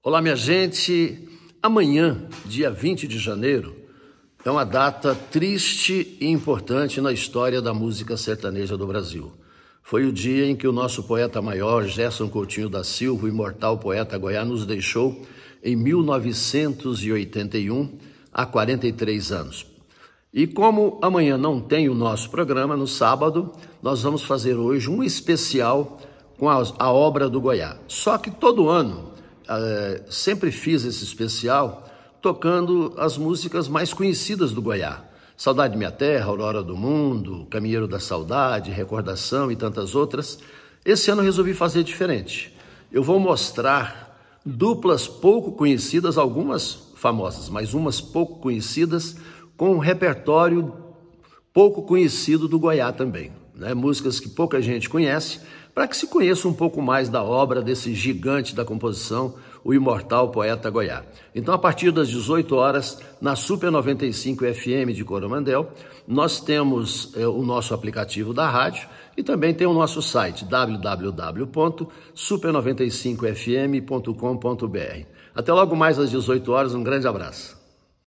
Olá, minha gente. Amanhã, dia 20 de janeiro, é uma data triste e importante na história da música sertaneja do Brasil. Foi o dia em que o nosso poeta maior, Gerson Coutinho da Silva, imortal poeta goiano, nos deixou em 1981, há 43 anos. E como amanhã não tem o nosso programa, no sábado, nós vamos fazer hoje um especial com a, a obra do Goiás. Só que todo ano eh, sempre fiz esse especial tocando as músicas mais conhecidas do Goiás. Saudade Minha Terra, Aurora do Mundo, Caminheiro da Saudade, Recordação e tantas outras. Esse ano resolvi fazer diferente. Eu vou mostrar duplas pouco conhecidas, algumas famosas, mas umas pouco conhecidas, com um repertório pouco conhecido do Goiás também. Né? Músicas que pouca gente conhece, para que se conheça um pouco mais da obra desse gigante da composição o imortal poeta Goiá. Então, a partir das 18 horas, na Super 95 FM de Coromandel, nós temos eh, o nosso aplicativo da rádio e também tem o nosso site www.super95fm.com.br. Até logo mais às 18 horas, um grande abraço.